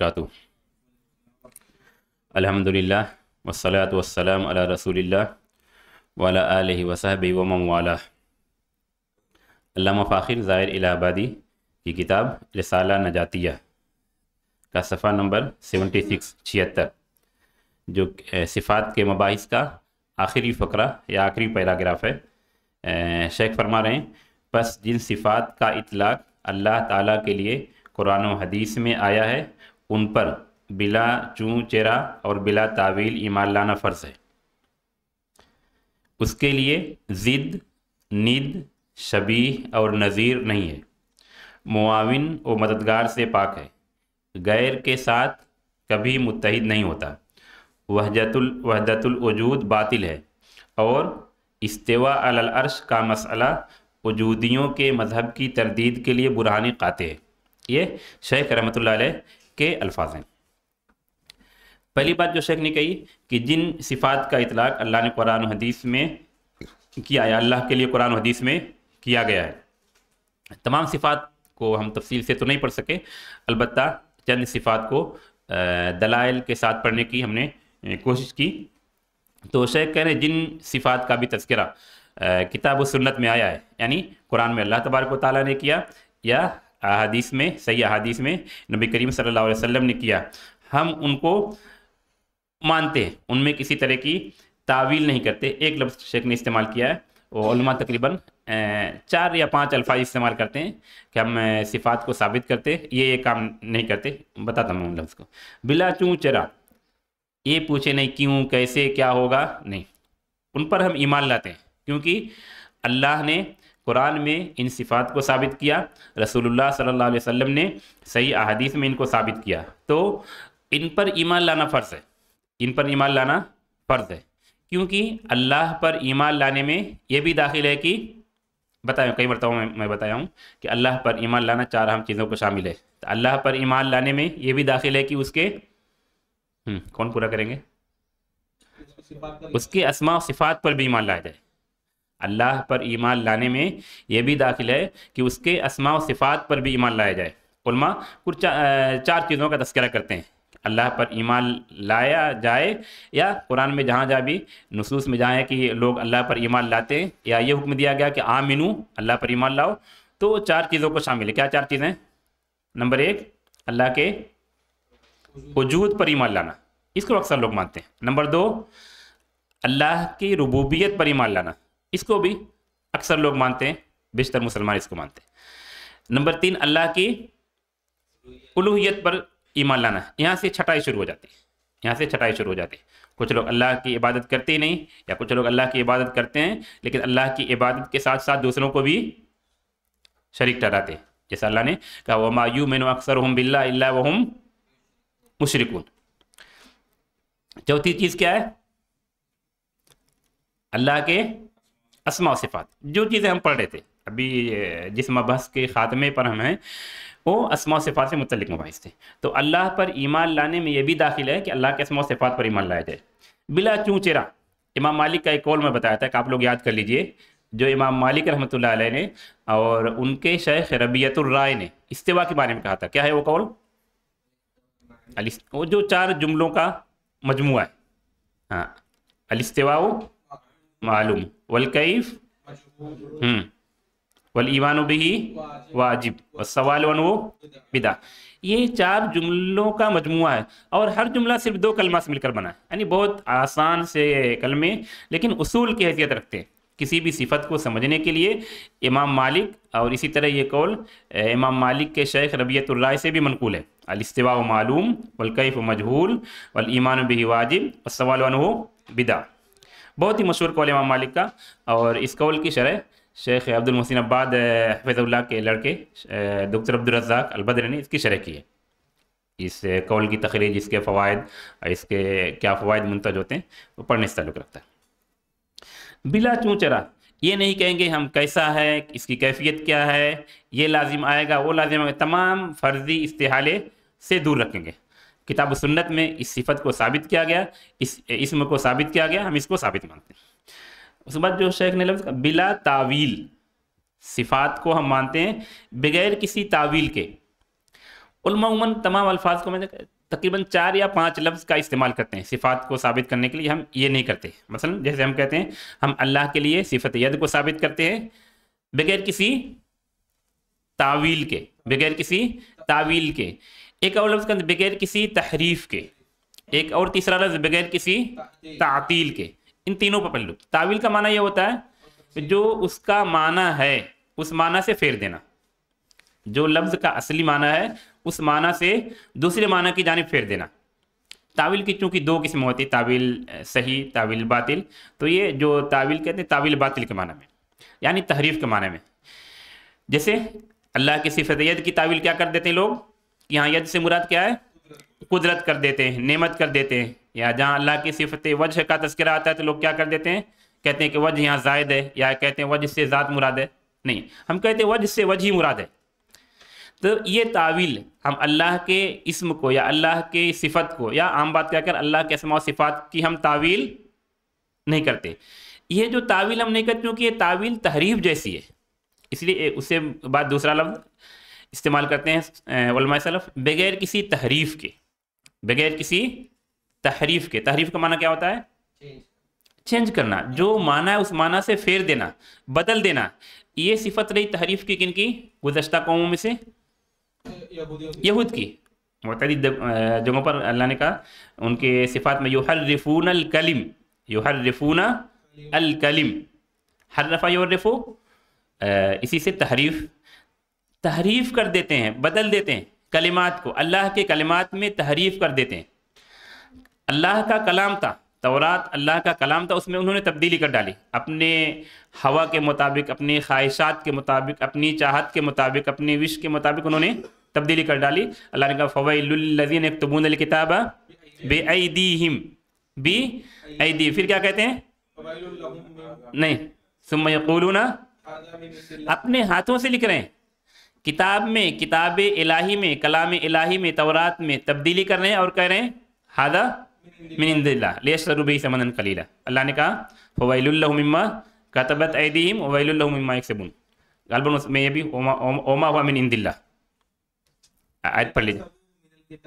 वरकू अलहमदिल्ला वसलात वसलाम अला रसूलिल्ला वाला आल वसाहब वमवाला अल्लामा फ़ाखिर ज़ाहिर इलाहाबादी की किताब रसाला नजातिया का सफ़ा नंबर सेवेंटी सिक्स छिहत्तर जो सिफ़ात के मबास का आखिरी फ़करा या आखिरी पैराग्राफ है शेख फरमा रहे हैं बस जिन सिफ़ात का इतलाक़ अल्लाह ताला के लिए कुरान हदीस में आया है उन पर बिला चूँ चेरा और बिला तावील ईमान लाना फ़र्ज है उसके लिए ज़िद निद शबी और नज़ीर नहीं है मुआविन व मददगार से पाक है गैर के साथ कभी मुतहद नहीं होता वहदतुल वहदतुल वजूद बातिल है और इस्तेवा अल अर्श का मसला वजूदियों के मज़हब की तरदीद के लिए बुरहानी काते है ये शेख रहमत के अल्फाज हैं पहली बात जो शेख ने कही कि जिन सिफात का इतलाक अल्लाह ने कुरान हदीस में किया है अल्लाह के लिए कुरान हदीस में किया गया है तमाम सिफात को हम तफसील से तो नहीं पढ़ सके अलबत् चंद सिफात को दलाइल के साथ पढ़ने की हमने कोशिश की तो शेख कह रहे हैं जिन सिफात का भी तस्करा किताब सुन्नत में आया है यानी कुरान में अल्लाह तबारक ताली ने किया या अदीस में सही अदीस में नबी करीम सल्लल्लाहु अलैहि वसल्लम ने किया हम उनको मानते हैं उनमें किसी तरह की तावील नहीं करते एक लफ्ज़ शेख ने इस्तेमाल किया है वोलमा तकरीबन चार या पांच अल्फाज इस्तेमाल करते हैं कि हम सिफात को साबित करते ये ये काम नहीं करते बताता मैं उन लफ्ज़ को बिला चूँ चरा ये पूछे नहीं क्यों कैसे क्या होगा नहीं उन पर हम ईमान लाते हैं क्योंकि अल्लाह ने कुरान में इन सिफ़ात को साबित किया रसूलुल्लाह सल्लल्लाहु अलैहि वसल्लम ने सही अहदीस में इनको साबित किया तो इन पर ईमान लाना फ़र्ज़ है इन पर ईमान लाना फ़र्ज़ है क्योंकि अल्लाह पर ईमान लाने में यह भी दाखिल है कि बताया कई मरतबा मैं, मैं बताया हूँ कि अल्लाह पर ईमान लाना चार अहम चीज़ों को शामिल है तो अल्लाह पर ईमान लाने में ये भी दाखिल है कि उसके हम्म, कौन पूरा करेंगे उसके असमा सिफ़ात पर भी ईमान लाया जाए अल्लाह पर ईमान लाने में यह भी दाखिल है कि उसके असमा सिफ़ात पर भी ईमान लाया जाए उलमा कुछ चार चीज़ों का तस्करा करते हैं अल्लाह पर ईमान लाया जाए या कुरान में जहाँ जहाँ भी नसूस में जहाँ है कि लोग अल्लाह पर ईमान लाते हैं या ये हुक्म दिया गया कि आ मीनू अल्लाह पर ईमान लाओ तो चार चीज़ों को शामिल है क्या चार चीज़ें नंबर एक अल्लाह के वजूद पर ईमान लाना इसको अक्सर लोग मानते हैं नंबर दो अल्लाह की रबूबियत पर ईमान लाना इसको भी अक्सर लोग मानते हैं बेशतर मुसलमान इसको मानते हैं नंबर तीन अल्लाह की उलूहियत पर ईमान लाना यहाँ से छटाई शुरू हो जाती है यहाँ से छटाई शुरू हो जाती है कुछ लोग अल्लाह की इबादत करते ही नहीं या कुछ लोग अल्लाह की इबादत करते हैं लेकिन अल्लाह की इबादत के साथ साथ दूसरों को भी शरीक ठहराते हैं जैसा अल्लाह ने कहा वह मायू मैनो अक्सर हम बिल्ला वहम मुशरकून चौथी चीज़ क्या है अल्लाह के असमा सिफ़ात जो चीज़ें हम पढ़ रहे थे अभी जिस मबहस के ख़ात्मे पर हम हैं वो असमा सिफ़ात से मुतलिक मुबाइस थे तो अल्लाह पर ईमान लाने में ये भी दाखिल है कि अल्लाह के असमा सिफ़ात पर ईमान लाया जाए बिला क्यों चेरा इमाम मालिक का एक कौल मैं बताया था कि आप लोग याद कर लीजिए जो इमाम मालिक रहमत ने और उनके शेख रबियतुल्राय ने इस्तेवा के बारे में कहा था क्या है वो कौल वो जो चार जुमलों का मजमु है हाँ अलस्तेवा मालूम वलकैफ वल हम्म। ईमान भी वाजिब व सवाल वन वो बिदा ये चार जुमलों का मजमु है और हर जुमला सिर्फ दो कलमा से मिलकर बना है यानी बहुत आसान से कलमे लेकिन उसूल की हैसियत रखते हैं किसी भी सिफत को समझने के लिए इमाम मालिक और इसी तरह ये कौल इमाम मालिक के शेख रबीतल से भी मनकूल है अलस्तवा मालूम वलकैफ़ मजहूल वल ईमान भी वाजिब सवाल वन हो बिदा बहुत ही मशहूर कौल इमाम मालिक का और इस कौल की शरह शेख अब्दुलमसिन अब्बाद हफीज़ुल्ला के लड़के डॉक्टर रज़ाक अलबद्र ने इसकी शरह की है इस कौल की तखरीज इसके फ़वाद इसके क्या फ़वाद मुंतज होते हैं वो पढ़ने से ताल्लुक़ रखता है बिला चूचरा ये नहीं कहेंगे हम कैसा है इसकी कैफियत क्या है ये लाजिम आएगा वो लाजिम आएगा तमाम फर्जी इस्तेहाले से दूर रखेंगे किताब सुन्नत में इस सिफत को साबित किया गया इस इसम को साबित किया गया हम इसको साबित मानते हैं उसके बाद जो शेख ने लफ्ज़ बिला तावील सिफात को हम मानते हैं बगैर किसी तावील के उलमाउमन तमाम अल्फाज को मैं तकरीबन चार या पाँच लफ्ज़ का इस्तेमाल करते हैं सिफात को साबित करने के लिए हम ये नहीं करते मसलन जैसे हम कहते हैं हम अल्लाह के लिए सिफत यद को साबित करते हैं बगैर किसी तावील के बगैर किसी तावील के एक और लफ्ज़ बगैर किसी तहरीफ के एक और तीसरा लफ्ज़ बगैर किसी तातील के इन तीनों पर पल्लू तावील का माना यह होता है जो उसका माना है उस माना से फेर देना जो लफ्ज़ का असली माना है उस माना से दूसरे माना की जानब फेर देना ताविल की चूँकि दो किस्म होती है ताविल सही ताविल बातिल तो ये जो ताविल कहते हैं ताविल बातिल के माना में यानी तहरीफ के माना में जैसे अल्लाह की सिफत की ताविल क्या कर देते हैं लोग यहाँ यद से मुराद क्या है कुदरत कर देते हैं नेमत कर देते हैं या जहाँ अल्लाह की सिफत वजह का तस्करा आता है तो लोग क्या कर देते हैं कहते हैं कि वजह यहाँ जायद है या कहते हैं वजह से ज़ात मुराद है नहीं हम कहते हैं वजह से वजह ही मुराद है तो ये तावील हम अल्लाह के इसम को या अल्लाह के सिफत को या आम बात क्या कर अल्लाह के समा सिफात की हम तावील नहीं करते ये जो तावील हम नहीं करते क्योंकि ये तावील तहरीफ जैसी है इसलिए उससे बाद दूसरा लफ्ज़ इस्तेमाल करते हैं सलफ़ बगैर किसी तहरीफ के बगैर किसी तहरीफ के तहरीफ का माना क्या होता है चेंज करना जो माना है उस माना से फेर देना बदल देना ये सिफत रही तहरीफ की किन की गुजशत कौमों में से यहूद की मतदी जगहों पर अल्लाह ने कहा उनके सिफात में यूहर रिफून अलकलिम यूहर रिफून अलकलिम हर रफ़ा यूर रिफो इसी से तहरीफ तहरीफ कर देते हैं बदल देते हैं कलिमात को अल्लाह के कलिमात में तहरीफ कर देते हैं अल्लाह का कलाम था तौरात अल्लाह का कलाम था उसमें उन्होंने तब्दीली कर डाली अपने हवा के मुताबिक अपनी ख्वाहिशात के मुताबिक अपनी चाहत के मुताबिक अपनी विश के मुताबिक उन्होंने तब्दीली कर डाली अल्लाह ने कहा फ़वैलजीन तबून किताब बे हिम बी दी फिर क्या कहते हैं नहीं सुमयकूलूना अपने हाथों से लिख रहे हैं किताब में किताब इलाही में कलाम इलाही में तवरात में तब्दीली कर रहे हैं और कह रहे हैं हादा मिनदिल्ला लेसरूबी समन कलीला अल्लाह ने कहा फवैल्मा कतबत ऐदीम वैल्मा एकसबुन गलबन में ये भी ओमा ओमा हुआ मिन इंदिल्ला आयत पढ़ लीजिए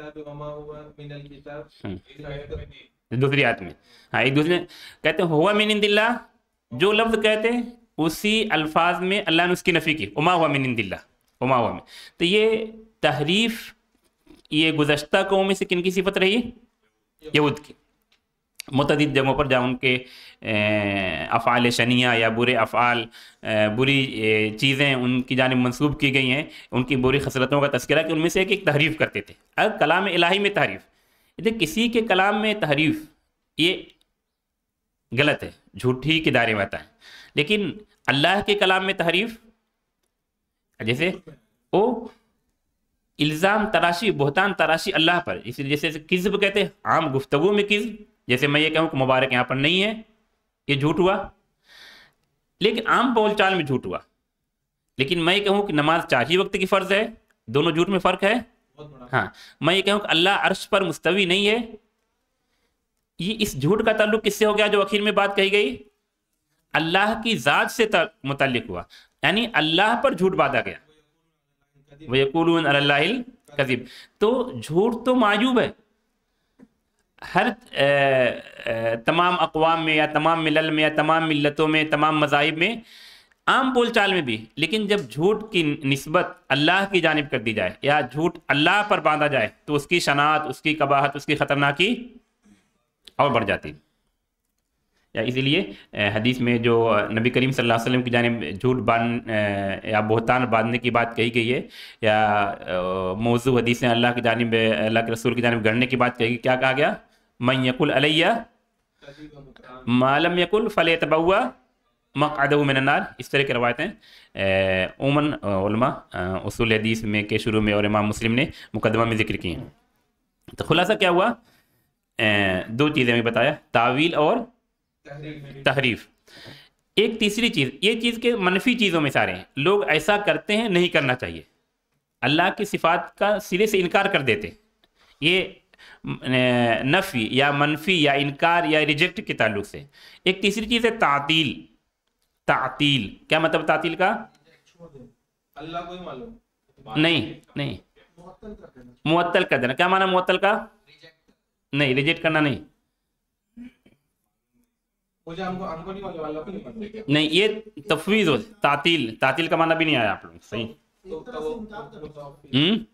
दूसरी आयत में हाँ एक दूसरे कहते हैं हुआ मिन इंदिल्ला जो लफ्ज़ कहते हैं उसी अल्फाज में अल्लाह ने उसकी नफ़ी की उमा हुआ मिन इंदिल्ला उमावा में तो ये तहरीफ ये गुजशत कौम में से किन की सिफत रही यहूद की मतद जगहों पर जहाँ उनके अफ़ाल शनिया या बुरे अफ़ाल बुरी चीज़ें उनकी जानब मनसूब की गई हैं उनकी बुरी खसरतों का तस्करा कि उनमें से एक एक तहरीफ़ करते थे अगर कलाम इलाही में तहरीफ़ देखिए किसी के कलाम में तहरीफ़ ये गलत है झूठी के दायरे में आता है लेकिन अल्लाह के कलाम में तहरीफ़ जैसे वो इल्ज़ाम तराशी बहतान तराशी अल्लाह पर इसलिए जैसे किज्ब कहते हैं आम गुफ्तगु में किज्ब जैसे मैं ये कहूँ कि मुबारक यहाँ पर नहीं है ये झूठ हुआ लेकिन आम बोलचाल में झूठ हुआ लेकिन मैं ये कहूँ कि नमाज चाची वक्त की फ़र्ज़ है दोनों झूठ में फ़र्क है हाँ मैं ये कहूँ कि अल्लाह अर्श पर मुस्तवी नहीं है ये इस झूठ का ताल्लुक किससे हो गया जो आखिर में बात कही गई अल्लाह की ज़ात से मुतल हुआ यानी अल्लाह पर झूठ बांधा गया कजीब तो झूठ तो मायूब है हर तमाम अकवाम में या तमाम मिलल में या तमाम मिलतों में तमाम मजाहब में आम बोलचाल में भी लेकिन जब झूठ की नस्बत अल्लाह की जानब कर दी जाए या झूठ अल्लाह पर बांधा जाए तो उसकी शनात उसकी कबाहत उसकी ख़तरनाकी और बढ़ जाती है या इसीलिए हदीस में जो नबी करीम सल्लल्लाहु अलैहि वसल्लम की जानब झूठ बांध या बोहतान बांधने की बात कही गई है या मौजू में अल्लाह की जानब अल्लाह के रसूल की जानब गढ़ने की बात कही गई क्या कहा गया मैं यकुल अलैया मालम यकुल फ़ल तबा मकदू इस तरह की रवायतें उमन उसूल हदीस में के शुरू में और इमाम मुस्लिम ने मुकदमा में जिक्र किए तो खुलासा क्या हुआ दो चीज़ें हमें बताया तावील और तहरीफ एक तीसरी चीज़ ये चीज़ के मनफी चीज़ों में सारे हैं लोग ऐसा करते हैं नहीं करना चाहिए अल्लाह की सिफात का सिरे से इनकार कर देते ये नफ़ी या मनफी या इनकार या रिजेक्ट के ताल्लुक से एक तीसरी चीज़ है तातील तातील क्या मतलब तातील का अल्लाह को ही मालूम नहीं नहीं मुअत्तल कर देना क्या माना मुअत्तल का नहीं रिजेक्ट करना नहीं नहीं ये तफवीज हो तातील तातील का माना भी नहीं आया आप लोग सही तो, तो हम्म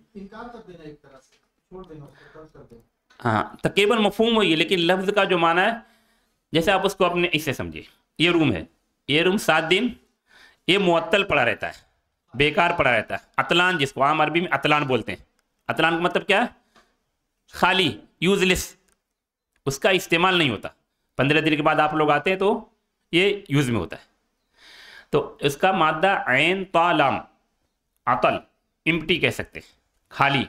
हाँ तकरीबन मफहूम वही है लेकिन लफ्ज का जो माना है जैसे आप उसको अपने इससे समझिए ये रूम है ये रूम सात दिन ये मुअत्तल पड़ा रहता है बेकार पड़ा रहता है अतलान जिसको आम अरबी में अतलान बोलते हैं अतलान का मतलब क्या है खाली यूजलेस उसका इस्तेमाल नहीं होता पंद्रह दिन के बाद आप लोग आते हैं तो ये यूज़ में होता है तो इसका मादा ऐन तालाम अतल इम्टी कह सकते हैं खाली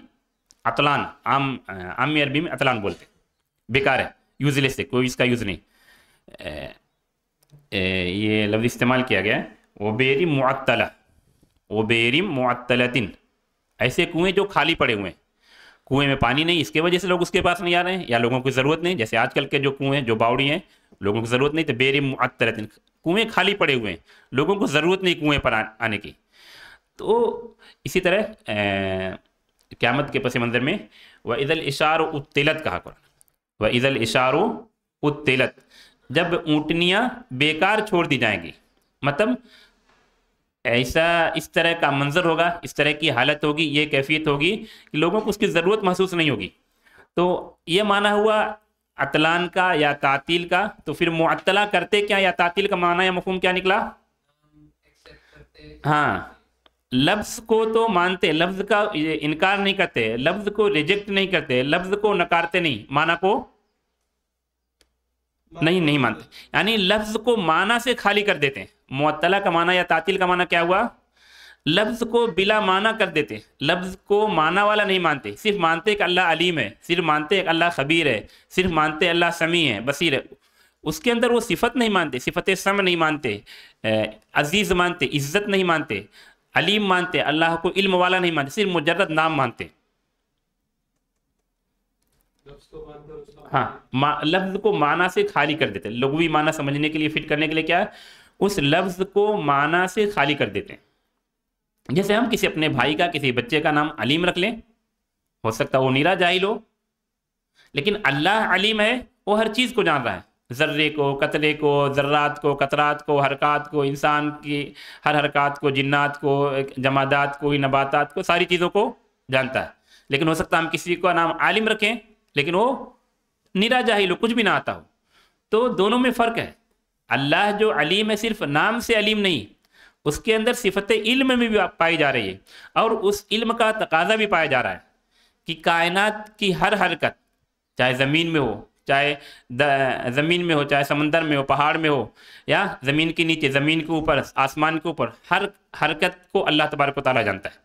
अतलान आम आमी अरबी में अतलान बोलते बेकार है यूजलेस है कोई इसका यूज़ नहीं ए, ए, ये लफ्ज़ इस्तेमाल किया गया है ओबेरी मुअतला ओबेरिम मुअतलतिन ऐसे कुएँ जो खाली पड़े हुए हैं कुएं में पानी नहीं इसके वजह से लोग उसके पास नहीं आ रहे हैं या लोगों को ज़रूरत नहीं जैसे आजकल के जो कुएं हैं जो बावड़ी हैं लोगों को ज़रूरत नहीं तो बेरी मुअतर कुएं खाली पड़े हुए हैं लोगों को ज़रूरत नहीं कुएं पर आने की तो इसी तरह क़्यामत के पस मंज़र में व इज़ल इशार उत्तिलत कहा कर व इज़ल इशार उत्तिलत जब ऊँटनियाँ बेकार छोड़ दी जाएंगी मतलब ऐसा इस तरह का मंजर होगा इस तरह की हालत होगी ये कैफियत होगी कि लोगों को उसकी ज़रूरत महसूस नहीं होगी तो ये माना हुआ अतलान का या तातील का तो फिर मुअतला करते क्या या तातील का माना या मफहम क्या निकला हाँ लफ्ज़ को तो मानते लफ्ज़ का इनकार नहीं करते लफ्ज़ को रिजेक्ट नहीं करते लफ्ज़ को नकारते नहीं माना को नहीं नहीं मानते यानी लफ्ज़ को माना से खाली कर देते हैं मुअतला का माना या तातील का माना क्या हुआ लफ्ज को बिला माना कर देते लफ्ज को माना वाला नहीं मानते सिर्फ मानते कि अल्लाह अलीम है सिर्फ मानते कि अल्लाह खबीर है सिर्फ मानते अल्लाह समी है बसीर है उसके अंदर वो सिफत नहीं मानते सिफत सम नहीं मानते अजीज़ मानते इज़्ज़त नहीं मानते अलीम मानते अल्लाह को इल्म वाला नहीं मानते सिर्फ मुजरद नाम मानते हाँ लफ्ज़ को माना से खाली कर देते लघुवी माना समझने के लिए फिट करने के लिए क्या है उस लफ्ज़ को माना से खाली कर देते हैं जैसे हम किसी अपने भाई का किसी बच्चे का नाम अलीम रख लें हो सकता है वो नीरा जाहिल हो लेकिन अल्लाह अलीम है वो हर चीज़ को जान रहा है ज़र्रे को कतरे को ज़र्रात को कतरात को हरकत को इंसान की हर हरकत को जिन्नात को जमादात को नबातात को सारी चीज़ों को जानता है लेकिन हो सकता है हम किसी का नाम आलिम रखें लेकिन वो निरा जाहिल हो कुछ भी ना आता हो तो दोनों में फ़र्क है अल्लाह जो अलीम है सिर्फ नाम से अलीम नहीं उसके अंदर सिफत इल्म में भी पाई जा रही है और उस इल्म का तकाजा भी पाया जा रहा है कि कायनात की हर हरकत चाहे ज़मीन में हो चाहे ज़मीन में हो चाहे समंदर में हो पहाड़ में हो या ज़मीन के नीचे ज़मीन के ऊपर आसमान के ऊपर हर हरकत को अल्लाह तबारक ताली जानता है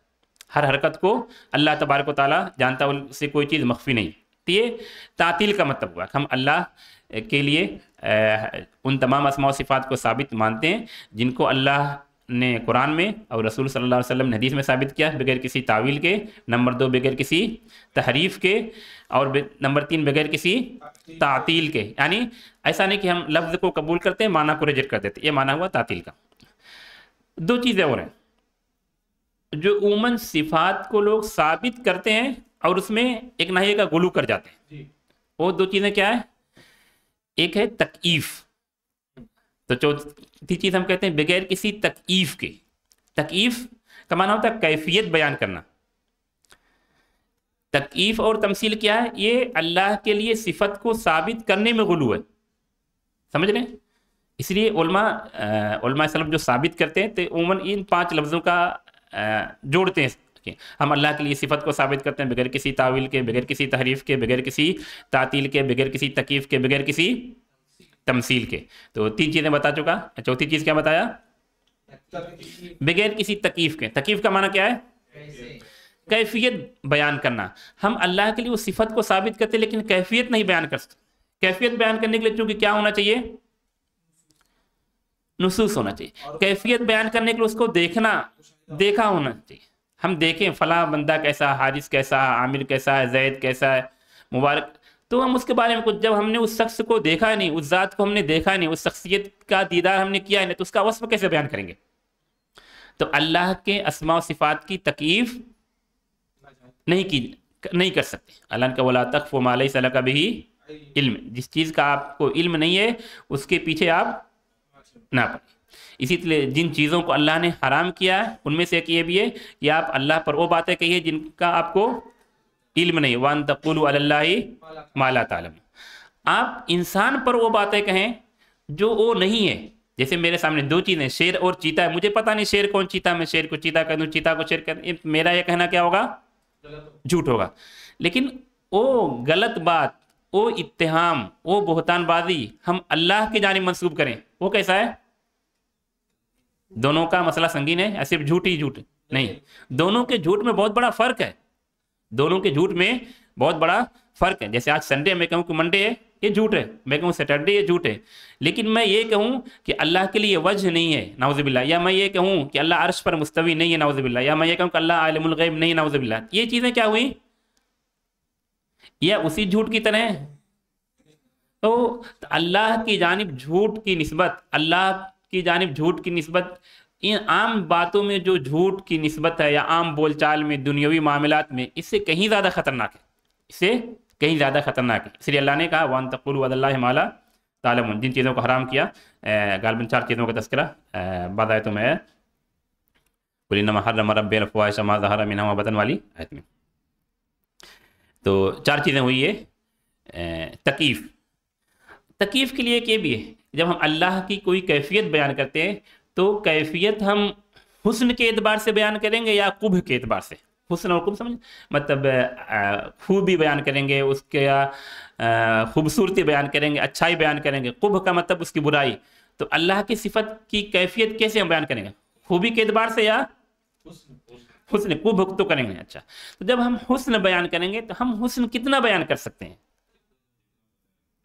हर हरकत को अल्लाह तबारक ताली जानता है उससे कोई चीज़ मख्फी नहीं तो ये तातील का मतलब हुआ हम अल्लाह के लिए उन तमाम असमा सिफ़ात को साबित मानते हैं जिनको अल्लाह ने कुरान में और रसूल सल्लल्लाहु अलैहि वसल्लम ने हदीस में साबित किया बगैर किसी तावील के नंबर दो बगैर किसी तहरीफ के और नंबर तीन बगैर किसी तातील के यानी ऐसा नहीं कि हम लफ्ज़ को कबूल करते हैं माना को रिजेक्ट कर देते ये माना हुआ तातील का दो चीज़ें और हैं जो उमन सिफात को लोग साबित करते हैं और उसमें एक नाहिए का गुलू कर जाते हैं वो दो चीज़ें क्या है एक है तकईफ तो चौथी चीज़ हम कहते हैं बगैर किसी तकईफ के तकईफ का माना होता है कैफियत बयान करना तकईफ और तमसील क्या है ये अल्लाह के लिए सिफत को साबित करने में गुलू है समझ रहे इसलिए उलमा सलम जो साबित करते हैं तो उमन इन पांच लफ्ज़ों का जोड़ते हैं के हम अल्लाह के लिए सिफत को साबित करते हैं बगैर किसी तावील के बगैर किसी तहरीफ के बगैर किसी तातील के बगैर किसी तकीफ़ के बगैर किसी तमसील के तो तीन चीज़ें बता चुका चौथी चीज़ क्या बताया बगैर किसी तकीफ़ के तकीफ़ का माना क्या है कैफियत बयान करना हम अल्लाह के लिए उस सिफत को साबित करते लेकिन कैफियत नहीं बयान कर सकते कैफियत बयान करने के लिए चूंकि क्या होना चाहिए नसूस होना चाहिए कैफियत बयान करने के लिए उसको देखना देखा होना चाहिए हम देखें फ़लाँ बंदा कैसा हारिस कैसा आमिर कैसा है जैद कैसा है मुबारक तो हम उसके बारे में कुछ जब हमने उस शख्स को देखा नहीं उस ज़ात को हमने देखा नहीं उस शख्सियत का दीदार हमने किया नहीं तो उसका वस्फ कैसे बयान करेंगे तो अल्लाह के असमा सिफ़ात की तकीफ़ नहीं की नहीं कर सकते अल्लाह का वाला तक फमाल का भी इल्म जिस चीज़ का आपको इल्म नहीं है उसके पीछे आप ना पड़े इसी तरह जिन चीज़ों को अल्लाह ने हराम किया है उनमें से एक ये भी है कि आप अल्लाह पर वो बातें कहिए जिनका आपको इल्म नहीं वन तकुल माला तालम आप इंसान पर वो बातें कहें जो वो नहीं है जैसे मेरे सामने दो चीज़ें शेर और चीता है मुझे पता नहीं शेर कौन चीता मैं शेर को चीता कह दूँ चीता को शेर कर मेरा ये कहना क्या होगा झूठ होगा लेकिन वो गलत बात वो इतहाम वो बहतानबाजी हम अल्लाह की जानब मनसूब करें वो कैसा है दोनों का मसला संगीन है या सिर्फ झूठ ही झूठ नहीं दोनों के झूठ में बहुत बड़ा फर्क है दोनों के झूठ में बहुत बड़ा फर्क है जैसे आज संडे मैं कहूँ कि मंडे है ये झूठ है मैं कहूँ सैटरडे ये झूठ है लेकिन मैं ये कहूँ कि अल्लाह के लिए वजह नहीं है नाउजबिल्ला या मैं ये कहूँ कि अल्लाह अर्श पर मुस्तवी नहीं है नाउजबिल्ला या मैं ये कहूँ कि अल्लाह आलमगैब नहीं है नाउजबिल्ला ये चीज़ें क्या हुई यह उसी झूठ की तरह है तो अल्लाह की जानब झूठ की नस्बत अल्लाह की जानब झूठ की नस्बत इन आम बातों में जो झूठ की नस्बत है या आम बोलचाल में दुनियावी मामला में इससे कहीं ज़्यादा ख़तरनाक है इससे कहीं ज़्यादा ख़तरनाक है इसलिए अल्लाह ने कहा वन तकुल माला तालम जिन चीज़ों को हराम किया गालबन चार चीज़ों का तस्करा बाद तो मैं पुलिनम हर्रम हर अफवाह रब जहरा मिनम बदन वाली आयत में तो चार चीज़ें हुई है तकीफ़ तकीफ़ के लिए एक ये भी है जब हम अल्लाह की कोई कैफियत बयान करते हैं तो कैफियत हम हुस्न के एतबार से बयान करेंगे या कुभ के एतबार से हुसन और कुभ समझ मतलब खूबी बयान करेंगे उसके खूबसूरती बयान करेंगे अच्छाई बयान करेंगे कुभ का मतलब उसकी बुराई तो अल्लाह की सिफत की कैफियत कैसे हम बयान करेंगे खूबी के एतबार से या हुस्न कुभ तो करेंगे अच्छा तो जब हम हुस्न बयान करेंगे तो हम हुस्न कितना बयान कर सकते हैं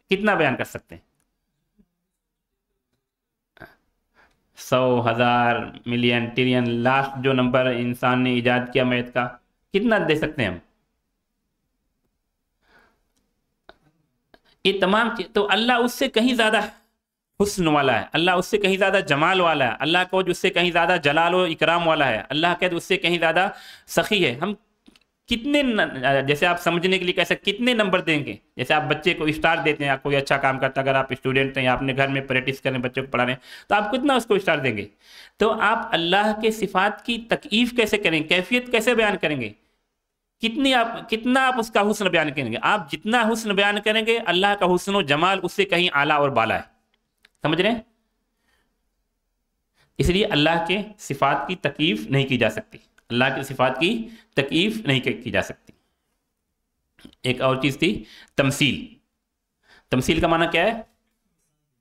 कितना बयान कर सकते हैं सौ हज़ार मिलियन ट्रिलियन लास्ट जो नंबर इंसान ने ईजाद किया मैथ का कितना दे सकते हैं हम ये तमाम तो अल्लाह उससे कहीं ज़्यादा हुस्न वाला है अल्लाह उससे कहीं ज़्यादा जमाल वाला है अल्लाह को उससे कहीं ज़्यादा जलाल व इकराम वाला है अल्लाह कैद उससे कहीं ज़्यादा सखी है हम कितने न, जैसे आप समझने के लिए कैसे कितने नंबर देंगे जैसे आप बच्चे को स्टार देते हैं आपको कोई अच्छा काम करता है अगर आप स्टूडेंट हैं आपने घर में प्रैक्टिस करें बच्चों को पढ़ा रहे हैं तो आप कितना उसको स्टार देंगे तो आप अल्लाह के सिफात की तकलीफ कैसे करेंगे कैफियत कैसे बयान करेंगे कितनी आप कितना आप उसका हुसन बयान करेंगे आप जितना हुसन बयान करेंगे अल्लाह का हुसन जमाल उससे कहीं आला और बाला है समझ रहे हैं इसलिए अल्लाह के सिफात की तकलीफ नहीं की जा सकती अल्लाह की सिफात की तकलीफ नहीं की जा सकती एक और चीज़ थी तमसील तमसील का माना क्या है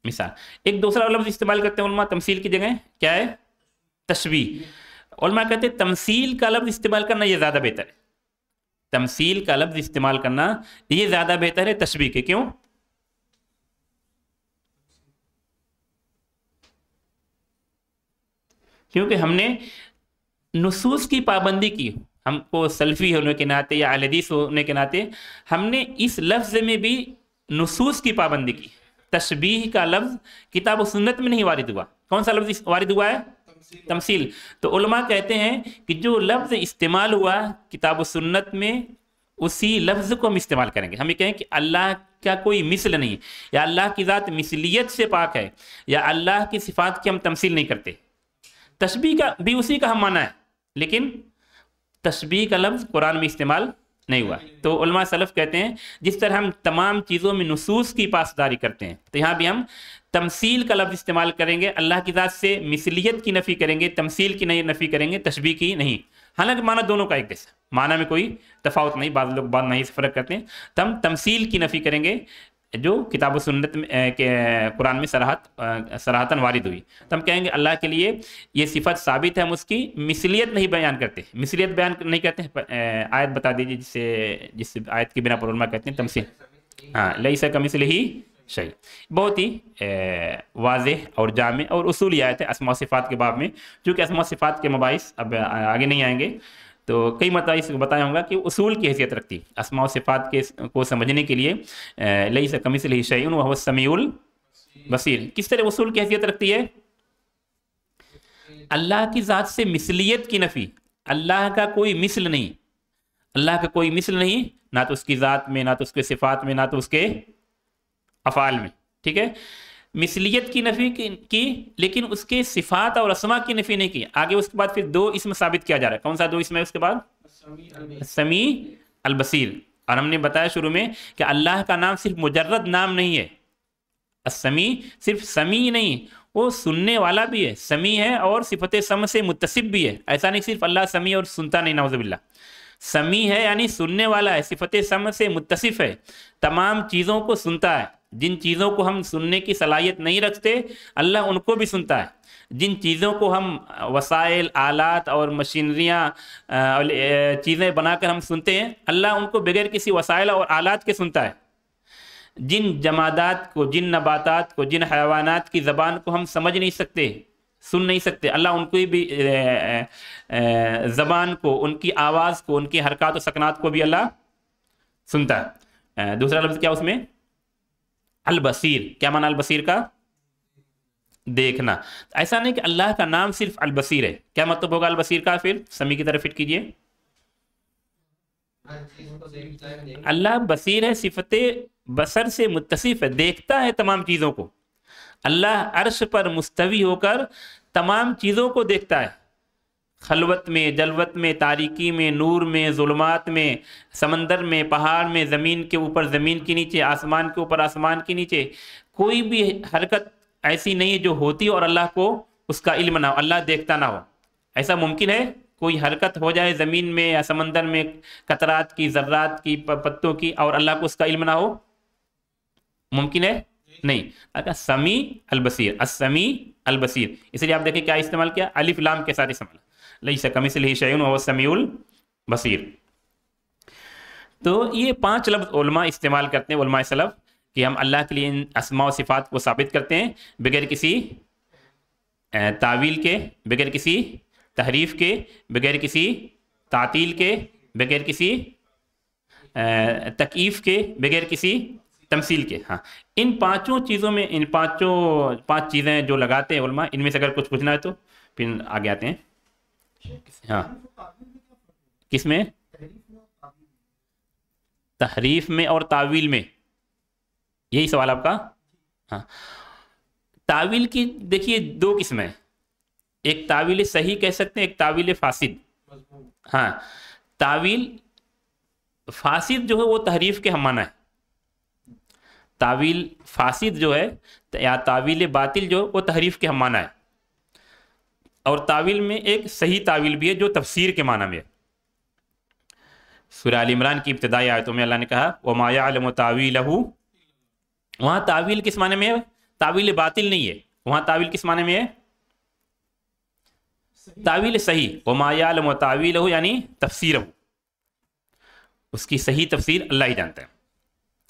मिसाल एक दूसरा लफ्ज इस्तेमाल करते हैं उलमा तमसील की जगह क्या है तशबी उलमा कहते हैं तमसील का लफ्ज इस्तेमाल करना यह ज़्यादा बेहतर है तमसील का लफ्ज इस्तेमाल करना यह ज़्यादा बेहतर है तशबी के क्यों क्योंकि हमने नसूस की पाबंदी की हमको सल्फ़ी होने के नाते या अलदीस होने के नाते हमने इस लफ्ज़ में भी नसूस की पाबंदी की तशबी का लफ्ज़ किताब सुन्नत में नहीं वारिद हुआ कौन सा लफ्ज़ वारिद हुआ है तमसील तो उलमा कहते हैं कि जो लफ्ज़ इस्तेमाल हुआ किताब सुन्नत में उसी लफ्ज़ को हम इस्तेमाल करेंगे हम ये कहें कि अल्लाह का कोई मिसल नहीं या अल्लाह की ज़ात मिसलियत से पाक है या अल्लाह की सिफात की हम तमसील नहीं करते तशबी का भी उसी का हम माना है लेकिन तस्बी का लफ्ज़ कुरान में इस्तेमाल नहीं हुआ तो उलमा सलफ़ कहते हैं जिस तरह हम तमाम चीज़ों में नसूस की पासदारी करते हैं तो यहाँ भी हम तमसील का लफ्ज़ इस्तेमाल करेंगे अल्लाह की ज़ात से मिसलियत की नफ़ी करेंगे तमसील की नहीं नफ़ी करेंगे तशबी की नहीं हालांकि माना दोनों का एक जैसा माना में कोई तफावत नहीं बाद लोग बाद नहीं से फ़र्क करते हैं तो हम तमसील की नफ़ी करेंगे जो किताब सुन्नत में के कुरान में सराहत सराहतन वारिद हुई तो हम कहेंगे अल्लाह के लिए ये सिफत साबित है हम उसकी मिसलियत नहीं बयान करते मिसलियत बयान नहीं करते आयत बता दीजिए जिससे जिस आयत की बिना प्रोलमा कहते हैं तमसी हाँ लई सा कमी से ही सही बहुत ही वाज और जाम और उसूल आयत है असमा सिफ़ात के बाब में चूँकि असमा सिफ़ात के मबाइस अब आगे नहीं आएंगे तो कई मत इस बताया होगा कि उसूल की हैसियत रखती असमा सिफ़ात के को समझने के लिए लई से कमी से लही शैन वह समीउल बसीर किस तरह उसूल की हैसियत रखती है अल्लाह की ज़ात से मिसलियत की नफ़ी अल्लाह का कोई मिसल नहीं अल्लाह का कोई मिसल नहीं ना तो उसकी ज़ात में ना तो उसके सिफ़ात में ना तो उसके अफ़ाल में ठीक है मिसलियत की नफ़ी की लेकिन उसके सिफात और रस्मा की नफ़ी नहीं की आगे उसके बाद फिर दो इसमें साबित किया जा रहा है कौन सा दो इसमें उसके बाद समी अलबसीर और हमने बताया शुरू में कि अल्लाह का नाम सिर्फ मुजरद नाम नहीं है असमी सिर्फ समी नहीं वो सुनने वाला भी है समी है और सिफत सम से मुतसिब भी है ऐसा नहीं सिर्फ अल्लाह समी और सुनता नहीं नवजबिल्ला समी है यानी सुनने वाला है सिफत सम से मुतसिफ है तमाम चीज़ों को सुनता है जिन चीज़ों को हम सुनने की सलाहियत नहीं रखते अल्लाह उनको भी सुनता है जिन चीज़ों को हम वसाइल आलात और मशीनरियाँ चीज़ें बनाकर हम सुनते हैं अल्लाह उनको बगैर किसी वसाइल और आलात के सुनता है जिन जमादात को जिन नबातात को जिन हैवानात की ज़बान को हम समझ नहीं सकते सुन नहीं सकते अल्लाह उनको भी ज़बान को उनकी आवाज़ को उनकी हरकत और सकनात को भी अल्लाह सुनता है दूसरा लफ्ज़ क्या उसमें अल बसीर क्या माना अल बसीर का देखना ऐसा नहीं कि अल्लाह का नाम सिर्फ अल बसीर है क्या मतलब होगा अल बसीर का फिर समी की तरफ फिट कीजिए अल्लाह बसीर है सिफत बसर से मुतसिफ है देखता है तमाम चीज़ों को अल्लाह अर्श पर मुस्तवी होकर तमाम चीज़ों को देखता है खलवत में जलवत में तारीकी में नूर में जुलमात में समंदर में पहाड़ में ज़मीन के ऊपर ज़मीन के नीचे आसमान के ऊपर आसमान के नीचे कोई भी हरकत ऐसी नहीं है जो होती और अल्लाह को उसका इल्म ना हो अल्लाह देखता ना हो ऐसा मुमकिन है कोई हरकत हो जाए ज़मीन में या समंदर में कतरात की जर्रात की पत्तों की और अल्लाह को उसका इल्म ना हो मुमकिन है नहीं अगर समी अलबसीर असमी अलबसीर इसलिए आप देखें क्या इस्तेमाल किया अलिफ लाम के साथ इस्तेमाल लईसा कमिसल शयन व समीउल बसीर तो ये पांच लफ्ज़ उलमा इस्तेमाल करते हैं उलमा सलफ़ कि हम अल्लाह के लिए इन असमा सिफ़ात को साबित करते हैं बगैर किसी तावील के बगैर किसी तहरीफ के बगैर किसी तातील के बगैर किसी तकीफ़ के बगैर किसी तमसील के हाँ इन पांचों चीज़ों में इन पांचों पांच चीज़ें जो लगाते हैं उलमा इनमें से अगर कुछ पूछना है तो फिर आगे आते हैं हाँ किस में तहरीफ में और तावील में यही सवाल आपका हाँ तावील की देखिए दो किस्में एक तावील सही कह सकते हैं एक तावील फासिद हाँ तावील फासिद जो है वो तहरीफ के हमाना है तावील फासिद जो है या तावील बातिल जो वो तहरीफ के हमाना है और तावील में एक सही तावील भी है जो तफसीर के माना में है सुर इमरान की इब्तदाई आयतों में अल्लाह ने कहा व मायालम तावील वहाँ तावील किस माने में है तावील बातिल नहीं है वहाँ तावील किस माने में है तावील सही व मायालम तावील यानी तफसीर उसकी सही तफसीर अल्लाह ही जानता है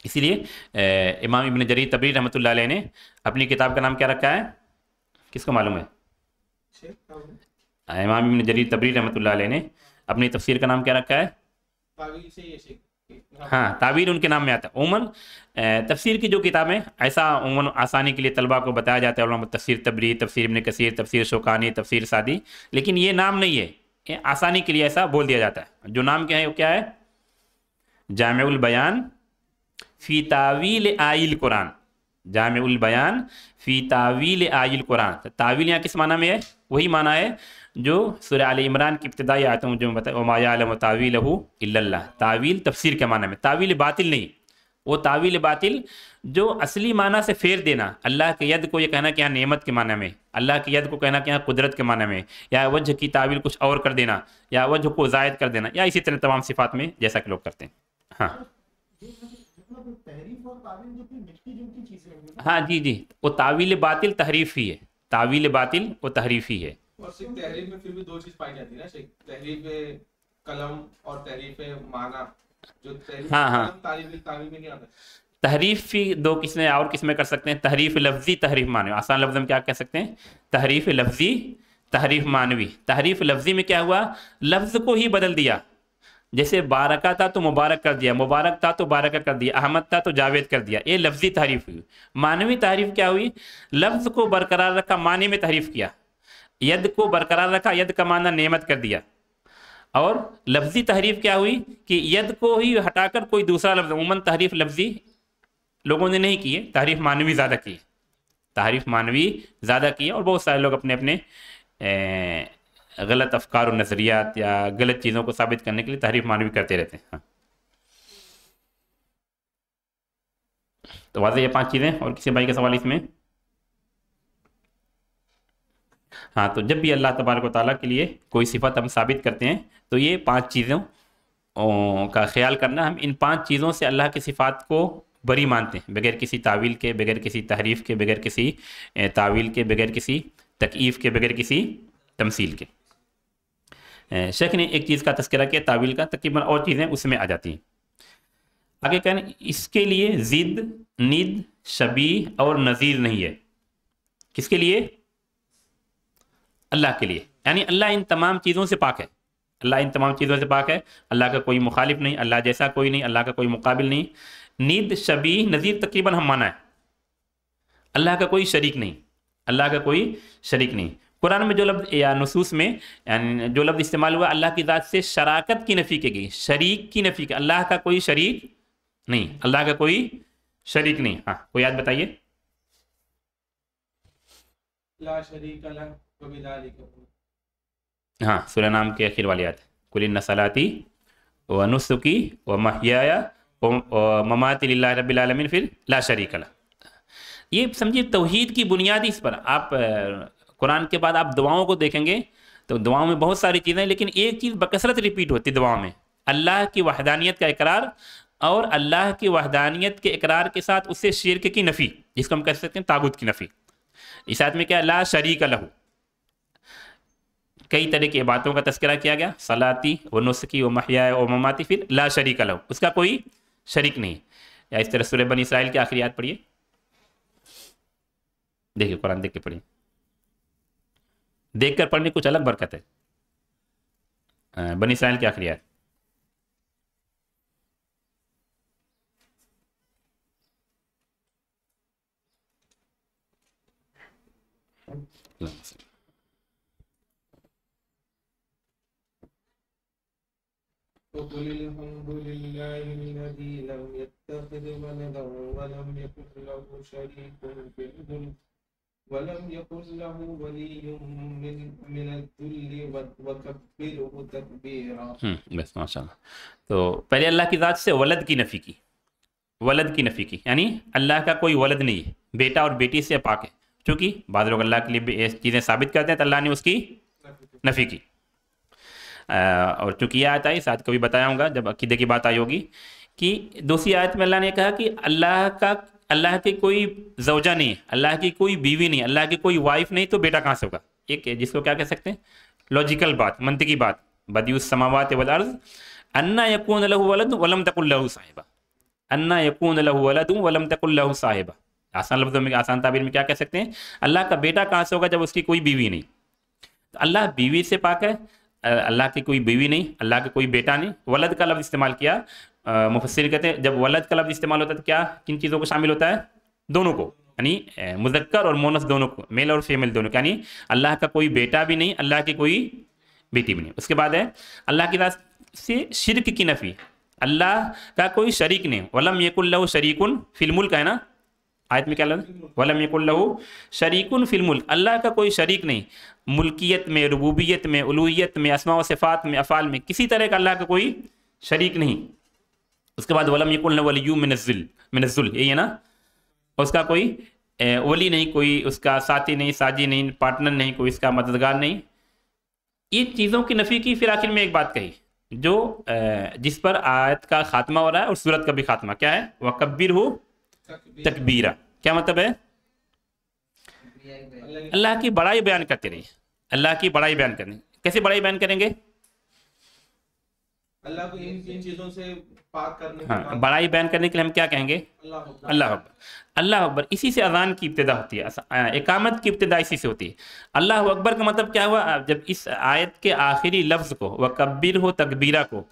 इसीलिए इमाम इबन जरी तबरी रहमत ने अपनी किताब का नाम क्या रखा है किसको मालूम है इमाम इबन जरीर तबरी रहमत ने अपनी तफसीर का नाम क्या रखा है हाँ तावीर उनके नाम में आता है उमन तफसीर की जो किताबें ऐसा उमन आसानी के लिए तलबा को बताया जाता है तफसीर तबरी तफसीर इबन कसीर तफसीर शोकानी तफसीर सादी लेकिन ये नाम नहीं है ये आसानी के लिए ऐसा बोल दिया जाता है जो नाम क्या है वो क्या है जामउल बयान फ़ी तावील आइल कुरान जामउल बयान फ़ी तावील आइल कुरान तो तावील यहाँ किस माना में है वही माना है जो सुर आल इमरान की इब्तदाई आयतों में जो बताया तावील अल्लाह तावील तफसीर के माना में तावील बातिल नहीं वो तावील बातिल जो असली माना से फेर देना अल्लाह के यद को ये कहना कि यहाँ नेमत के माना में अल्लाह के यद को कहना कि यहाँ कुदरत के माना में या वजह की तावील कुछ और कर देना या वजह को जायद कर देना या इसी तरह तमाम सिफात में जैसा कि लोग करते हैं हाँ मतलब हाँ जी जी वो तावील बातिल तहरीफ ही है तावील बातिल वो तहरीफी है तहरीफ में फिर भी दो चीज पाई जाती है ना तहरीफ कलम और तहरीफ माना जो तहरीफ हाँ हाँ नहीं आता तहरीफ भी दो किस्में और किस्में कर सकते हैं तहरीफ लफ्जी तहरीफ मानवी आसान लफ्ज हम क्या कह सकते हैं तहरीफ लफ्जी तहरीफ मानवी तहरीफ लफ्जी में क्या हुआ लफ्ज को ही बदल दिया जैसे बारका था तो मुबारक कर दिया मुबारक था तो बारका कर दिया अहमद था तो जावेद कर दिया ये लफ्जी तारीफ हुई मानवी तारीफ क्या हुई लफ्ज़ को बरकरार रखा माने में तारीफ किया यद को बरकरार रखा यद का माना नेमत कर दिया और लफ्जी तहरीफ क्या हुई कि यद को ही हटाकर कोई दूसरा लफ्ज उमन तहरीफ लफ्जी लोगों ने नहीं किए तहरीफ मानवी ज़्यादा की तहरीफ मानवी ज़्यादा की और बहुत सारे लोग अपने अपने गलत अफकार और नज़रियात या गलत चीज़ों को साबित करने के लिए तहरीफ मानवी करते रहते हैं हाँ तो वाजह ये पांच चीज़ें और किसी भाई का सवाल इसमें हाँ तो जब भी अल्लाह तबारक ताली के लिए कोई सिफत हम साबित करते हैं तो ये पाँच चीज़ों का ख्याल करना हम इन पाँच चीज़ों से अल्लाह की सिफात को बरी मानते हैं बगैर किसी तावील के बगैर किसी तहरीफ के बगैर किसी तावील के बगैर किसी तकीफ़ के बगैर किसी तमसील के शेख ने एक चीज़ का तस्करा किया तावील का तकरीबन और चीज़ें उसमें आ जाती हैं आगे कहें इसके लिए जिद निद शबी और नज़ीर नहीं है किसके लिए अल्लाह के लिए यानी अल्लाह इन तमाम चीज़ों से पाक है अल्लाह इन तमाम चीज़ों से पाक है अल्लाह का कोई मुखालिफ नहीं अल्लाह जैसा कोई नहीं अल्लाह का कोई मुकाबिल नहीं नींद शबी नज़ीर तकरीबन हम माना है अल्लाह का कोई शरीक नहीं अल्लाह का कोई शरीक नहीं कुरान में जो लफ्ज़ या नसूस में जो लफ्ज़ इस्तेमाल हुआ अल्लाह की ज़ात से शराकत की नफ़ी की गई शरीक की नफ़ी की अल्लाह का कोई शरीक नहीं अल्लाह का कोई शरीक नहीं हाँ कोई याद बताइए हाँ सूर्य नाम के आखिर वाली याद कुल नसलाती व नुसुकी व महिया ममात रबीआलमिन फिर ला शरीक अला ये समझिए तोहहीद की बुनियाद इस पर आप कुरान के बाद आप दुआओं को देखेंगे तो दुआओं में बहुत सारी चीज़ें लेकिन एक चीज़ बकसरत रिपीट होती दुआओं में अल्लाह की वहदानियत का इकरार और अल्लाह की वहदानियत के इकरार के साथ उससे शिरक की नफ़ी जिसको हम कह सकते हैं ताबूत की नफ़ी इस आयत में क्या अल्लाह शरीक लहू कई तरह की बातों का तस्करा किया गया सलाती व नुस्खी व महिया व ममाती फिर ला शरीक लहू उसका कोई शरीक नहीं या इस तरह सुरबन इसराइल की आखिरी याद पढ़िए देखिए कुरान देख के पढ़िए देख कर पढ़ने कुछ अलग बरकत है बनी इसराइल की आखिरी आयत وقل الحمد لله الذي لم يتخذ ولدا ولم يكن له شريك في الملك ولم يكن له ولي من من الذل وكبره تكبيرا बस माशाल्लाह तो पहले अल्लाह की ज़ात से वलद की नफ़ी की वलद की नफ़ी की यानी अल्लाह का कोई वलद नहीं है बेटा और बेटी से पाक है क्योंकि बाद लोग अल्लाह के लिए चीज़ें साबित करते हैं तो अल्लाह ने उसकी नफ़ी की आ, और चूँकि यह आयत आई साथ को भी बताया होगा जब अकीदे की बात आई होगी कि दूसरी आयत में अल्लाह ने कहा कि अल्लाह का अल्लाह की कोई जवजा नहीं है अल्लाह की कोई बीवी नहीं अल्लाह की कोई वाइफ नहीं तो बेटा कहाँ से होगा एक जिसको क्या कह सकते हैं लॉजिकल बात मंतिकी बात बदियुस समावत वलर्ज अन्ना यकून वलद वलम तकुल्लहू साहिबा अन्ना यकून वलद वलम तकुल्लहू साहिबा आसान लफ्जों में आसान ताबीर में क्या कह सकते हैं अल्लाह का बेटा कहाँ से होगा जब उसकी कोई बीवी नहीं तो अल्लाह बीवी से पाक है अल्लाह की कोई बीवी नहीं अल्लाह का कोई बेटा नहीं वलद का लफ्ज़ इस्तेमाल किया मुफसर कहते हैं जब वलद का लफ्ज़ इस्तेमाल होता है तो क्या किन चीज़ों को शामिल होता है दोनों को यानी मुजक्कर और मोनस दोनों को मेल और फीमेल दोनों को यानी अल्लाह का कोई बेटा भी नहीं अल्लाह की कोई बेटी भी नहीं उसके बाद है अल्लाह की रात से शिरक की नफ़ी अल्लाह का कोई शरीक नहीं वलम यकुल्ल शरीकुन फिलमुल का है ना आयत में क्या लग वलम यकुल्ल शरीकुन फिलमुल अल्लाह का कोई शरीक नहीं मुल्कियत में रबूबियत में उलूयत में असमा सिफ़ात में अफ़ाल में किसी तरह का अल्लाह का कोई शरीक नहीं उसके बाद वलम यकुल वलीयू मिनजुल मिनजुल यही है ना उसका कोई वली नहीं कोई उसका साथी नहीं साजी नहीं पार्टनर नहीं कोई इसका मददगार नहीं ये चीज़ों की नफ़ी की फिर आखिर में एक बात कही जो जिस पर आयत का खात्मा हो रहा है और सूरत का भी खात्मा क्या है वह कब्बीर हो तकबीरा क्या मतलब है अल्लाह की बड़ाई बयान करते रहिए अल्लाह की बड़ाई बयान करनी कैसे बड़ाई बयान करेंगे अल्लाह को इन इन चीज़ों से हाँ बड़ाई बयान करने के लिए हम क्या कहेंगे अल्लाह अकबर अल्लाह अकबर इसी से अजान की इब्तदा होती है एकामत की इब्तदा इसी से होती है अल्लाह अकबर का मतलब क्या हुआ जब इस आयत के आखिरी लफ्ज़ को व वकबिर हो तकबीरा को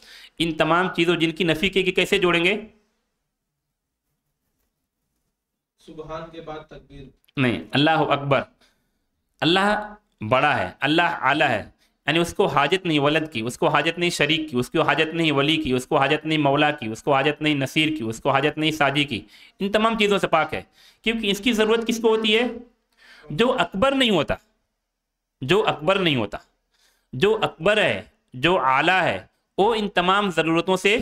इन तमाम चीज़ों जिनकी नफ़ी के कि कैसे जोड़ेंगे सुबहान के बाद तकबीर नहीं अल्लाह अकबर अल्लाह बड़ा है अल्लाह आला है यानी उसको हाजत नहीं वलद की उसको हाजत नहीं शरीक की उसको हाजत नहीं वली की उसको हाजत नहीं मौला की उसको हाजत नहीं नसीर की उसको हाजत नहीं साजी की इन तमाम चीज़ों से पाक है क्योंकि इसकी ज़रूरत किसको होती है जो अकबर नहीं होता जो अकबर नहीं होता जो अकबर है जो आला है वो इन तमाम ज़रूरतों से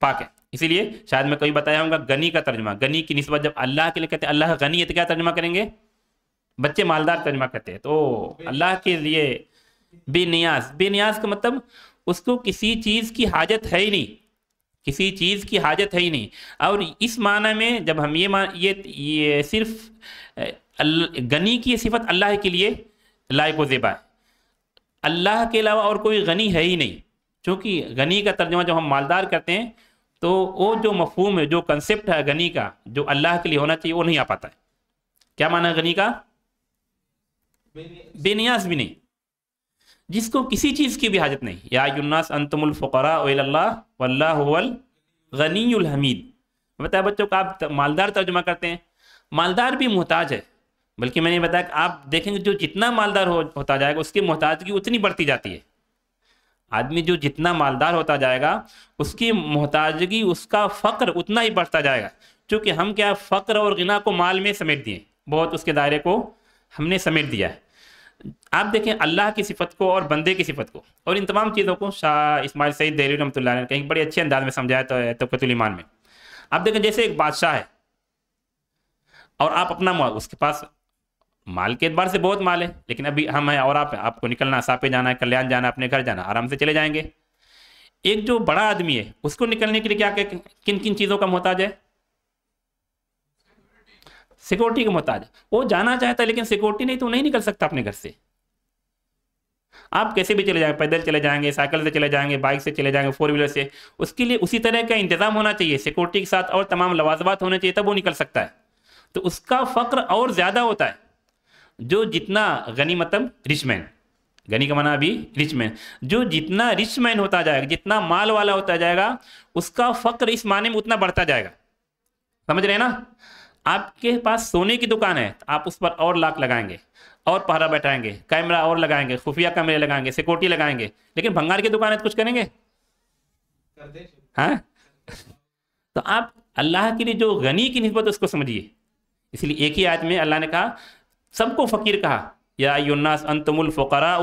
पाक है इसीलिए शायद मैं कभी बताया हूँ गनी का तर्जमा गनी की नस्बत जब अल्लाह के लिए कहते हैं अल्लाह गनी है तो क्या तर्जमा करेंगे बच्चे मालदार तर्जमा करते हैं तो अल्लाह के लिए बेनियाज बेनियाज का मतलब उसको किसी चीज़ की हाजत है ही नहीं किसी चीज़ की हाजत है ही नहीं और इस माना में जब हम ये मान ये ये सिर्फ गनी की सिफत अल्लाह के लिए लायक ज़ेबा है अल्लाह के अलावा और कोई गनी है ही नहीं क्योंकि गनी का तर्जमा जब हम मालदार करते हैं तो वो जो मफहूम है जो कंसेप्ट है गनी का जो अल्लाह के लिए होना चाहिए वो नहीं आ पाता है क्या माना गनी का बेनियास भी नहीं जिसको किसी चीज़ की भी हाजत नहीं या युन्नास अंतमुलफ़रा वल्लावल बताया बच्चों का आप मालदार तर्जुमा करते हैं मालदार भी मोहताज है बल्कि मैंने बताया कि आप देखेंगे जो जितना मालदार हो, होता जाएगा उसकी मोहताजगी उतनी बढ़ती जाती है आदमी जो जितना मालदार होता जाएगा उसकी मोहताजगी उसका फ़क्र उतना ही बढ़ता जाएगा क्योंकि हम क्या फ़क्र और गिना को माल में समेट दिए बहुत उसके दायरे को हमने समेट दिया है आप देखें अल्लाह की सिफत को और बंदे की सिफत को और इन तमाम चीज़ों को शाह इसमाइल सईद दहली रमत ने कहीं बड़े अच्छे अंदाज में समझाया तो तबकतुलमान में आप देखें जैसे एक बादशाह है और आप अपना उसके पास माल के एतबार से बहुत माल है लेकिन अभी हम हैं और आप आपको निकलना सापे जाना है कल्याण जाना अपने घर जाना आराम से चले जाएंगे एक जो बड़ा आदमी है उसको निकलने के लिए क्या क्या किन किन चीज़ों का मोहताज है सिक्योरिटी का मोहताज वो जाना चाहता है लेकिन सिक्योरिटी नहीं तो नहीं निकल सकता अपने घर से आप कैसे भी चले जाएंगे पैदल चले जाएंगे साइकिल से चले जाएंगे बाइक से चले जाएंगे फोर व्हीलर से उसके लिए उसी तरह का इंतजाम होना चाहिए सिक्योरिटी के साथ और तमाम लवाजबात होने चाहिए तब वो निकल सकता है तो उसका फ़क्र और ज़्यादा होता है जो जितना गनी मतलब रिच मैन गनी का माना अभी रिच मैन जो जितना रिच मैन होता जाएगा जितना माल वाला होता जाएगा उसका फ़क्र इस माने में उतना बढ़ता जाएगा समझ रहे हैं ना आपके पास सोने की दुकान है तो आप उस पर और लाख लगाएंगे और पहरा बैठाएंगे कैमरा और लगाएंगे खुफिया कैमरे लगाएंगे सिक्योरिटी लगाएंगे लेकिन भंगार की दुकान है तो कुछ करेंगे हाँ तो आप अल्लाह के लिए जो गनी की नस्बत उसको समझिए इसलिए एक ही आयत में अल्लाह ने कहा सबको फ़कीर कहा या युन्नास अंतमुल फ़करा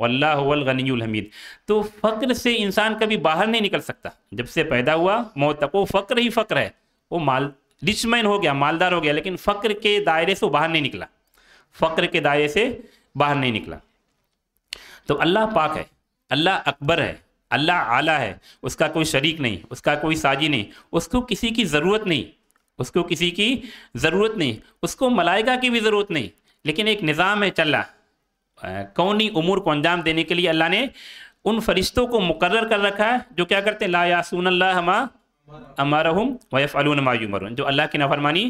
वल्लाहनील हमीद तो फ़क्र से इंसान कभी बाहर नहीं निकल सकता जब से पैदा हुआ मौत तक वो फ़क्र ही फ़क्र है वो माल रिचमैन हो गया मालदार हो गया लेकिन फ़क्र के दायरे से वो बाहर नहीं निकला फ़क्र के दायरे से बाहर नहीं निकला तो अल्लाह पाक है अल्लाह अकबर है अल्लाह आला है उसका कोई शरीक नहीं उसका कोई साजी नहीं उसको किसी की ज़रूरत नहीं उसको किसी की ज़रूरत नहीं उसको मलाइका की भी ज़रूरत नहीं लेकिन एक निज़ाम है चल रहा कौनी उमूर को अंजाम देने के लिए अल्लाह ने उन फरिश्तों को मुकर कर रखा है जो क्या करते हैं ला यासून अल्लाह हमा अमारहम वफ़लून मायूमर जो अल्लाह की नाफरमानी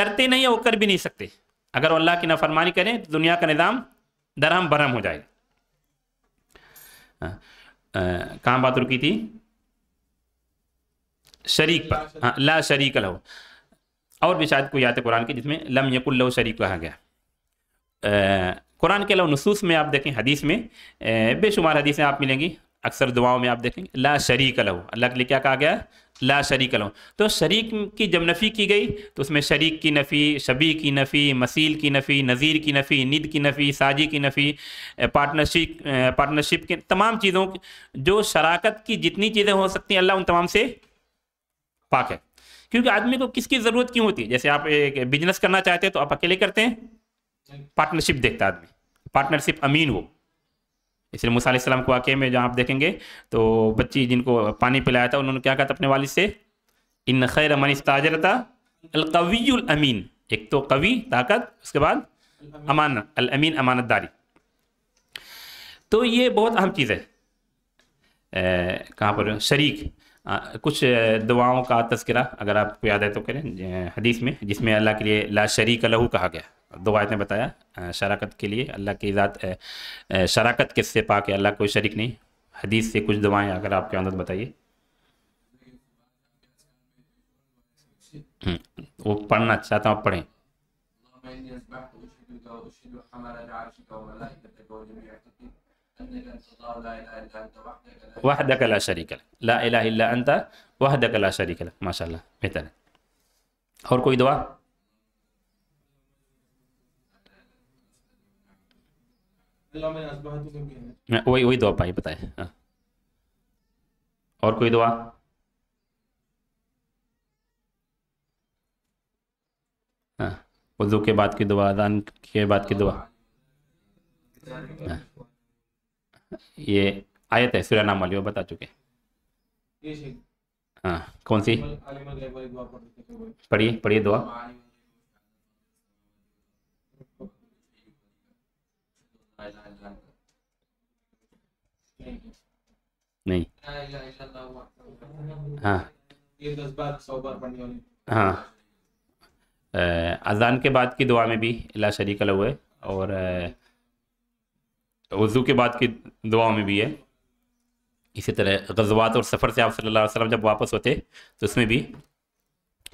करते नहीं और कर भी नहीं सकते अगर अल्लाह की नाफरमानी करें तो दुनिया का निज़ाम दरहम बरहम हो जाएगा कहाँ बात रुकी थी शरीक पर हाँ ला शरीक लहो और भी शायद कोई आते कुरान की जिसमें लम यकुल्लो शरीक कहा गया कुरान के अलावा नसूस में आप देखें हदीस में बेशुमार हदीसें आप मिलेंगी अक्सर दुआओं में आप देखेंगे ला शरीक लहो अल्लाह के लिए क्या कहा गया ला शरीक लो तो शरीक की जब नफ़ी की गई तो उसमें शरीक की नफ़ी शबी की नफ़ी मसील की नफ़ी नज़ीर की नफ़ी निद की नफ़ी साजी की नफ़ी पार्टनरशिप पार्टनरशिप के तमाम चीज़ों जो शराकत की जितनी चीज़ें हो सकती हैं अल्लाह उन तमाम से पाक है क्योंकि आदमी को किसकी ज़रूरत क्यों होती है जैसे आप एक बिजनेस करना चाहते हैं तो आप अकेले करते हैं पार्टनरशिप देखता आदमी पार्टनरशिप अमीन हो इसलिए मूसा को वाक़े में जहाँ आप देखेंगे तो बच्ची जिनको पानी पिलाया था उन्होंने क्या कहा था अपने वालिद से इन खैर अमन ताजरता अलकवील अमीन एक तो कवि ताकत उसके बाद अमान अल अमीन अमानतदारी तो ये बहुत अहम चीज़ है कहाँ पर शरीक आ, कुछ दुआओं का तस्करा अगर आपको याद है तो करें हदीस में जिसमें अल्लाह के लिए ला शरीक लहू कहा गया दो आयत ने बताया शराकत के लिए अल्लाह की ज़ात शराकत किससे पाक है अल्लाह कोई शरीक नहीं हदीस से कुछ दुआएं अगर आपके अंदर बताइए हम्म, वो पढ़ना चाहता हूँ पढ़ें वहदक ला शरीक ला इला अंत वहदक ला शरीक माशाल्लाह बेहतर है और कोई दुआ वही वही दुआ पाई बताए हाँ। और कोई दुआ उर्दू हाँ। के बाद की दुआ दान के बाद की दुआ हाँ। ये आयत है सूर्य नाम वाली वो बता चुके हाँ कौन सी पढ़िए पढ़िए दुआ हाँ हाँ अजान के बाद की दुआ में भी ला शरीक अलग है और वज़ू के बाद की दुआ में भी है इसी तरह गजबात और सफ़र से आप सल्लल्लाहु अलैहि वसल्लम जब वापस होते तो उसमें भी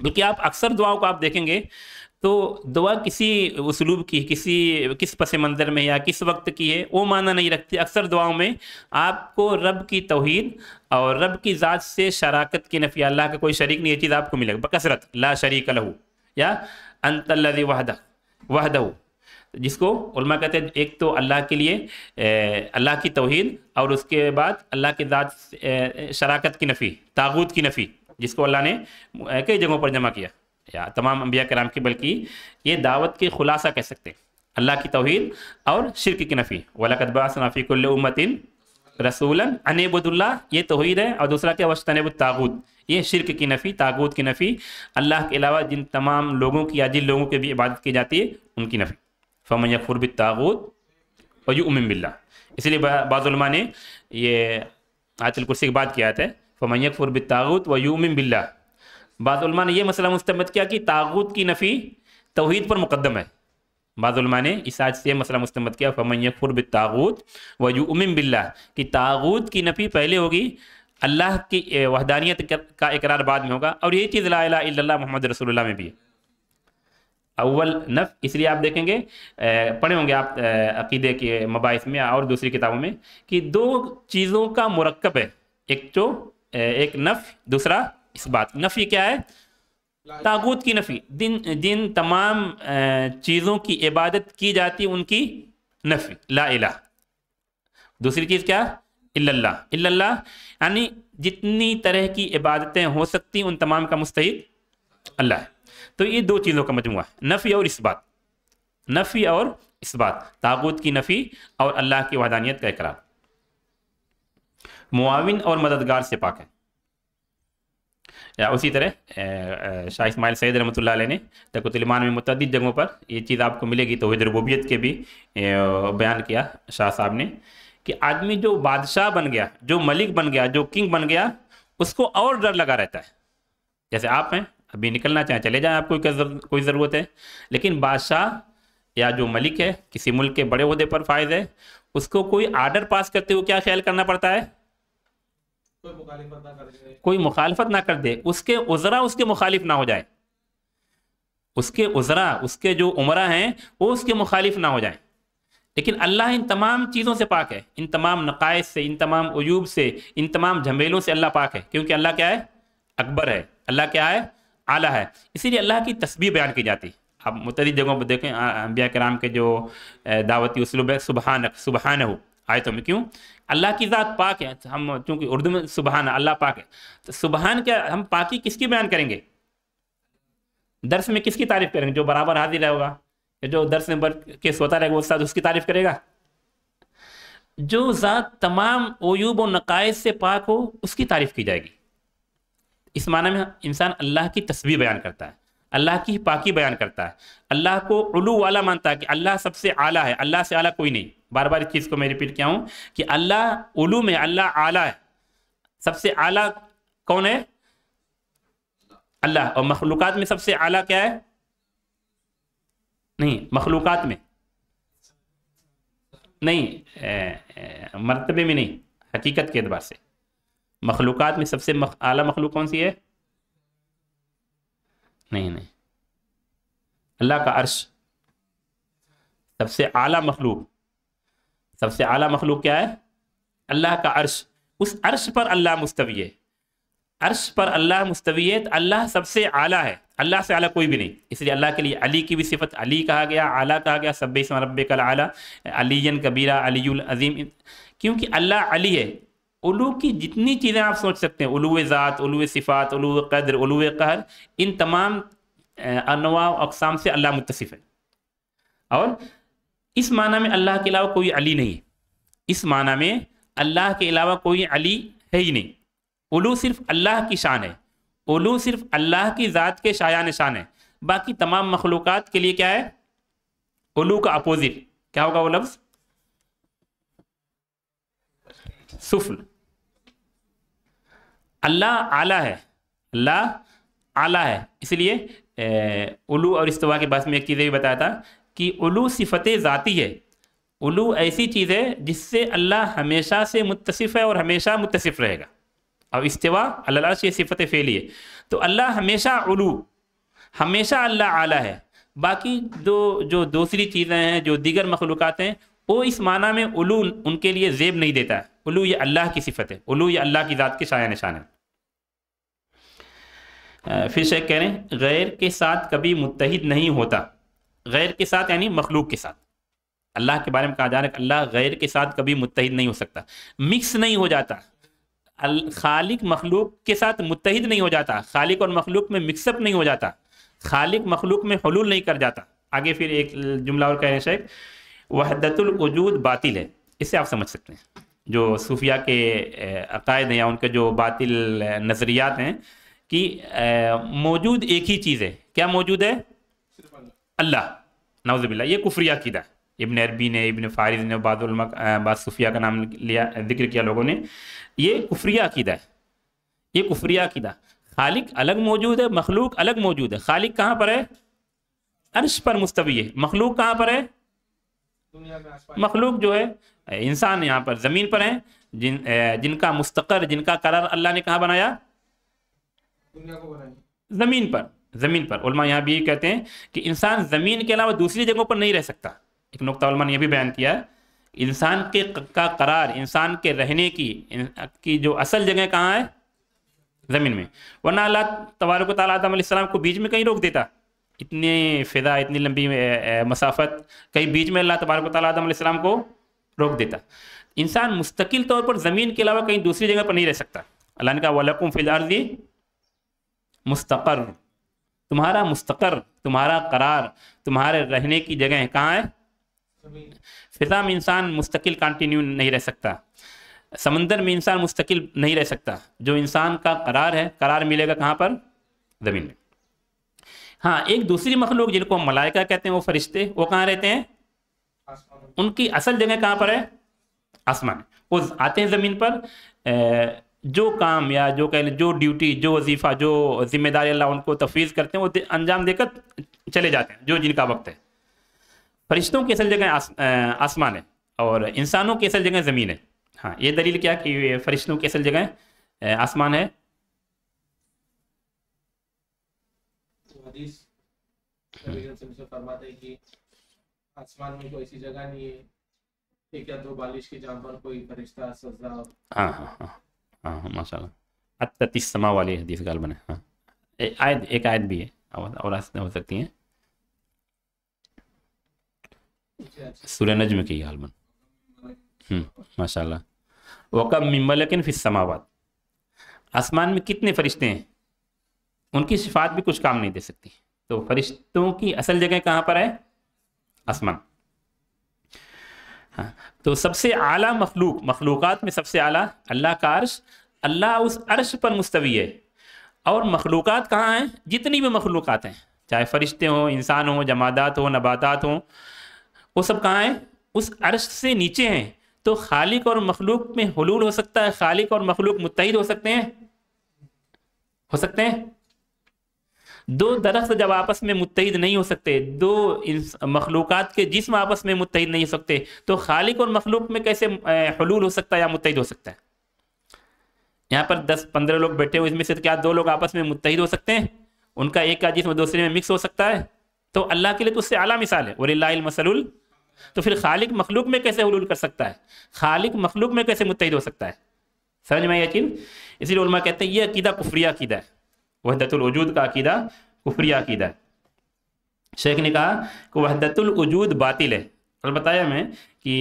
बल्कि आप अक्सर दुआओं को आप देखेंगे तो दुआ किसी उसलूब की किसी किस पस मंज़र में या किस वक्त की है वो माना नहीं रखती अक्सर दुआओं में आपको रब की तोहद और रब की ज़ात से शराकत की नफ़ी अल्लाह का कोई शरीक नहीं ये चीज़ आपको मिलेगा बकसरत ला शरीक लहू या अंतल्लि वहद वहदऊ जिसको उलमा कहते हैं एक तो अल्लाह के लिए अल्लाह की तोहद और उसके बाद अल्लाह की ज़ात शराकत की नफ़ी तागूत की नफ़ी जिसको अल्लाह ने कई जगहों पर जमा किया या तमाम अम्बिया कराम की बल्कि ये दावत के खुलासा कह सकते हैं अल्लाह की तोहद और शिरक की नफ़ी वलाकबासनाफ़ीकुल्ल उमतिन रसूलन अनबुदुल्ला ये तोहद है और दूसरा क्या वस्तनब तागूत ये शिरक की नफ़ी तागूत की नफ़ी अल्लाह के अलावा जिन तमाम लोगों की या जिन लोगों की भी इबादत की जाती है उनकी नफ़ी फमन यकफुर तागूत और यू उमिन बिल्ला इसलिए बाज़ुलमा ने ये आयतुल कुर्सी की बात किया था फुरब तागुत व यूमिन बिल्ला बाज़ुलमा ने यह मसला मुस्तमद किया कि तागुत की नफ़ी तोहद पर मुकदम है बाज़ुलमा ने इस आज से मसला मुस्तमद किया फुरब तागुत व यूमिन बिल्ला कि तागुत की नफ़ी पहले होगी अल्लाह की वहदानियत का इकरार बाद में होगा और ये चीज़ लाला मोहम्मद रसोल्ला में भी है अव्वल नफ इसलिए आप देखेंगे पढ़े होंगे आप अकीदे के मबाइस में और दूसरी किताबों में कि दो चीज़ों का मरकब है एक तो एक नफ दूसरा इस बात नफ़ी क्या है तागूत की नफ़ी दिन जिन तमाम चीज़ों की इबादत की जाती उनकी नफ़ी ला इला दूसरी चीज़ क्या इल्लल्लाह इल्लल्लाह यानी जितनी तरह की इबादतें हो सकती उन तमाम का मुस्तक अल्लाह है तो ये दो चीज़ों का मजमू है नफ़ी और इस बात नफ़ी और इस बात तागूत की नफ़ी और अल्लाह की वहदानियत का इकरार मुआविन और मददगार से पाक है या उसी तरह शाह इसमाइल सैद रमत ने तकतलमान में मतद जगहों पर ये चीज़ आपको मिलेगी तो रबूबियत के भी बयान किया शाह साहब ने कि आदमी जो बादशाह बन गया जो मलिक बन गया जो किंग बन गया उसको और डर लगा रहता है जैसे आप हैं अभी निकलना चाहें चले जाएं आपको कोई ज़रूरत है लेकिन बादशाह या जो मलिक है किसी मुल्क के बड़े अहदे पर फायज है उसको कोई आर्डर पास करते हुए क्या ख्याल करना पड़ता है कोई मुखालफत ना कर दे उसके उजरा उसके मुखालिफ ना हो जाए उसके उजरा उसके जो उम्र हैं वो उसके मुखालिफ ना हो जाए लेकिन अल्लाह इन तमाम चीज़ों से पाक है इन तमाम नकायद से इन तमाम अयूब से इन तमाम झमेलों से अल्लाह पाक है क्योंकि अल्लाह क्या है अकबर है अल्लाह क्या है आला है इसीलिए अल्लाह की तस्वीर बयान की जाती है आप मुतद जगहों पर देखें अम्बिया कराम के जो दावती उसलूब है सुबहान सुबहान हो आए तो में क्यों अल्लाह की ज़ात पाक है हम चूंकि उर्दू में सुबहान अल्लाह पाक है तो सुबहान क्या हम पाकी किसकी बयान करेंगे दर्श में किसकी तारीफ करेंगे जो बराबर हाजिर या जो दर्श में के सोता रहेगा उस्ताद उसकी तारीफ करेगा जो ज़ात तमाम ओयूब और नकायद से पाक हो उसकी तारीफ की जाएगी इस माना में इंसान अल्लाह की तस्वीर बयान करता है अल्लाह की पाकी बयान करता है अल्लाह को उलू वाला मानता है कि अल्लाह सबसे आला है अल्लाह से आला कोई नहीं बार बार इस चीज़ को मैं रिपीट किया हूँ कि अल्लाह उलू में अल्लाह आला है सबसे आला कौन है अल्लाह और मखलूक में सबसे आला क्या है नहीं मखलूक में नहीं मरतबे में नहीं हकीकत के अतबार से मखलूक में सबसे मख, आला मखलूक कौन सी है नहीं नहीं अल्लाह का अर्श सबसे आला मखलूक सबसे आला मखलूक क्या है अल्लाह का अर्श उस अर्श पर अल्लाह मुस्तवी है अर्श पर अल्लाह मुस्तवी है तो अल्लाह सबसे आला है अल्लाह से आला कोई भी नहीं इसलिए अल्लाह के लिए अली की भी सिफत अली कहा गया आला कहा गया सब रब कल आला अलीन कबीरा अलीम क्योंकि अल्लाह अली है उलू की जितनी चीज़ें आप सोच सकते हैं उलू ज़ात उलू सिफ़ात उलू कदर उलू कहर इन तमाम अनवा अकसाम से अल्लाह मुतसिफ़ है और इस माना में अल्लाह के अलावा कोई अली नहीं है इस माना में अल्लाह के अलावा कोई अली है ही नहीं उलू सिर्फ अल्लाह की शान है उलू सिर्फ अल्लाह की ज़ात के शाया निशान है बाकी तमाम मखलूक़ात के लिए क्या है उलू का अपोज़िट क्या होगा वो लफ्ज़ सुफल अल्लाह आला है अल्लाह आला है इसलिए उलू और इस्तवा के बाद में एक चीज़ भी बताया था कि उलू सिफत ज़ाती है उलू ऐसी चीज़ है जिससे अल्लाह हमेशा से मुतसिफ़ है और हमेशा मुतसिफ़ रहेगा अब इस्तवा अल्लाह से सिफत फैली है तो अल्लाह हमेशा उलू हमेशा अल्लाह आला है बाकी जो जो दूसरी चीज़ें हैं जो दीगर मखलूक हैं वो इस माना में उलू उनके लिए जेब नहीं देता है उलू ये अल्लाह की सिफत है उलू ये अल्लाह की ज़ात के शाया निशान है फिर शेख कह रहे हैं गैर के साथ कभी मुतहद नहीं होता गैर के साथ यानी मखलूक के साथ अल्लाह के बारे में कहा जा रहा है अल्लाह गैर के साथ कभी मुतहद नहीं हो सकता मिक्स नहीं हो जाता खालिक मखलूक के साथ मुतहद नहीं हो जाता खालिक और मखलूक में मिक्सअप नहीं हो जाता खालिक मखलूक में हलूल नहीं कर जाता आगे फिर एक जुमला और कह रहे हैं शेख वहदतुलवजूद बातिल है इसे आप समझ सकते हैं जो सूफिया के अकायद हैं या उनके जो बातिल नज़रियात हैं कि मौजूद एक ही चीज़ है क्या मौजूद है अल्लाह नवजबिल्ला ये कुफ्रिया कीदा इबन अरबी ने इबन फारिज ने बाद सूफिया का नाम लिया जिक्र किया लोगों ने ये कुफ्रिया कीदा है ये कुफ्रिया कीदा खालिक अलग मौजूद है मखलूक अलग मौजूद है खालिक कहाँ पर है अर्श पर मुस्तवी है मखलूक कहाँ पर है मखलूक जो है इंसान यहाँ पर ज़मीन पर हैं जिन जिनका मुस्तकर जिनका करार अल्लाह ने कहा बनाया ज़मीन पर ज़मीन पर उलमा यहाँ भी कहते हैं कि इंसान ज़मीन के अलावा दूसरी जगहों पर नहीं रह सकता एक नुकता उलमा ने यह भी बयान किया है इंसान के का करार इंसान के रहने की इन, की जो असल जगह कहाँ है ज़मीन में वरना अल्लाह तबारक तलाम को बीच में कहीं रोक देता इतनी फ़िदा इतनी लंबी मसाफत कहीं बीच में अल्लाह तबारक तलाम को रोक देता इंसान मुस्तकिल तौर पर ज़मीन के अलावा कहीं दूसरी जगह पर नहीं रह सकता अल्लाह ने कहा वलकुम फिलर्जी मुस्तकर तुम्हारा मुस्तकर तुम्हारा करार तुम्हारे रहने की जगह कहाँ है फिजा में इंसान मुस्तकिल कंटिन्यू नहीं रह सकता समंदर में इंसान मुस्तकिल नहीं रह सकता जो इंसान का करार है करार मिलेगा कहाँ पर ज़मीन में हाँ एक दूसरी मखलूक जिनको हम मलाइका कहते हैं वो फरिश्ते वो कहाँ रहते हैं उनकी असल जगह कहां पर है आसमान वो आते हैं ज़मीन पर जो काम या जो कह जो ड्यूटी जो वजीफ़ा जो जिम्मेदारी अल्लाह उनको तफवीज़ करते हैं वो दे, अंजाम देकर चले जाते हैं जो जिनका वक्त है फरिश्तों की असल जगह आस, आसमान है और इंसानों की असल जगह ज़मीन है हाँ ये दलील क्या कि फरिश्तों की असल जगह आसमान है तो आसमान में कोई ऐसी जगह नहीं है ठीक है दो बालिश की जहाँ पर कोई फरिश्ता सजा हाँ, हाँ हाँ हाँ हाँ माशाल्लाह हत्ता समा वाली हदीस गाल बने हाँ आयत एक आयत भी है और आसने हो सकती हैं सूर्य नजम की गाल गालबन हम्म, माशाल्लाह वकम लेकिन फिर समावाद आसमान में कितने फरिश्ते हैं उनकी सिफात भी कुछ काम नहीं दे सकती तो फरिश्तों की असल जगह कहाँ पर है आसमान हाँ तो सबसे आला मखलूक मखलूक में सबसे आला अल्लाह का अर्श अल्लाह उस अर्श पर मुस्तवी है और मखलूक कहाँ हैं जितनी भी मखलूक हैं चाहे फरिश्ते हों इंसान हों जमादात हों नबात हों वो सब कहाँ हैं उस अर्श से नीचे हैं तो खालिक और मखलूक में हलूल हो सकता है खालिक और मखलूक मुतहद हो सकते हैं हो सकते हैं दो दरख्त जब आपस में मुतहद नहीं हो सकते दो मखलूक के जिसम आपस में मुतहद नहीं हो सकते तो खालिक और मखलूक में कैसे हलूल हो सकता है या मुतहद हो सकता है यहाँ पर दस पंद्रह लोग बैठे हुए इसमें से क्या दो लोग आपस में मुतहद हो सकते हैं उनका एक का जिसम दूसरे में मिक्स हो सकता है तो अल्लाह के लिए तो उससे अला मिसाल है वलीमसल तो फिर खालिक मखलूक में कैसे हलूल कर सकता है खालिक मखलूक में कैसे मुतहद हो सकता है समझ में यकीन इसीलिए कहते हैं ये अकीदा कुफरिया अकीदा है वहदतुलवजूद का अकीदा कुफरिया अकीदा है शेख ने कहा कि वहदतुलवजूद बातिल है कल बताया मैं कि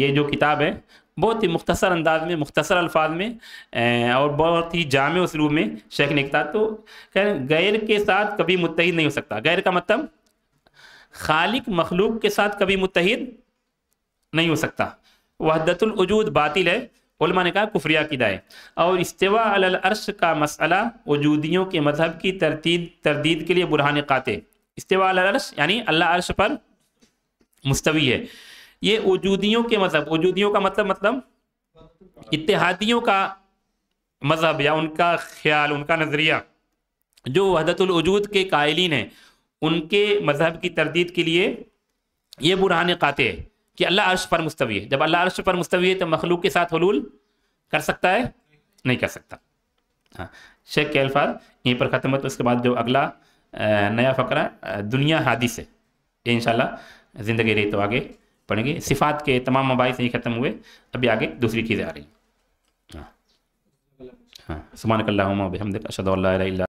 ये जो किताब है बहुत ही मुख्तसर अंदाज में मुख्तसर अल्फाज में और बहुत ही जाम उसलूब में शेख ने कहा तो कह गैर के साथ कभी मुतहद नहीं हो सकता गैर का मतलब खालिक मखलूक के साथ कभी मुतहद नहीं हो सकता वहदतुलवजूद बातिल है उलमा ने कहा कुफरिया किदाए और इस्तेवा अल अर्श का मसला वजूदियों के मजहब की तरतीद तरदीद के लिए बुरहान काते इस्तेवा अल अर्श यानी अल्लाह अर्श पर मुस्तवी है ये वजूदियों के मजहब वजूदियों का मतलब मतलब इतिहादियों का मजहब या उनका ख्याल उनका नज़रिया जो वहदतुलवजूद के कायलिन हैं उनके मजहब की तरदीद के लिए ये बुरहान काते हैं कि अल्लाह अर्श पर मुस्तवी है जब अल्लाह अर्श पर मुस्तवी है तो मखलूक के साथ हलूल कर सकता है नहीं कर सकता हाँ शेख के अल्फाज यहीं पर ख़त्म है तो उसके बाद जो अगला नया फ़करा दुनिया हादी से ये इन ज़िंदगी रही तो आगे पढ़ेंगे सिफात के तमाम मबाइस यहीं ख़त्म हुए अभी आगे दूसरी चीज़ें आ रही हैं हाँ हाँ सुमान कल्ला अशद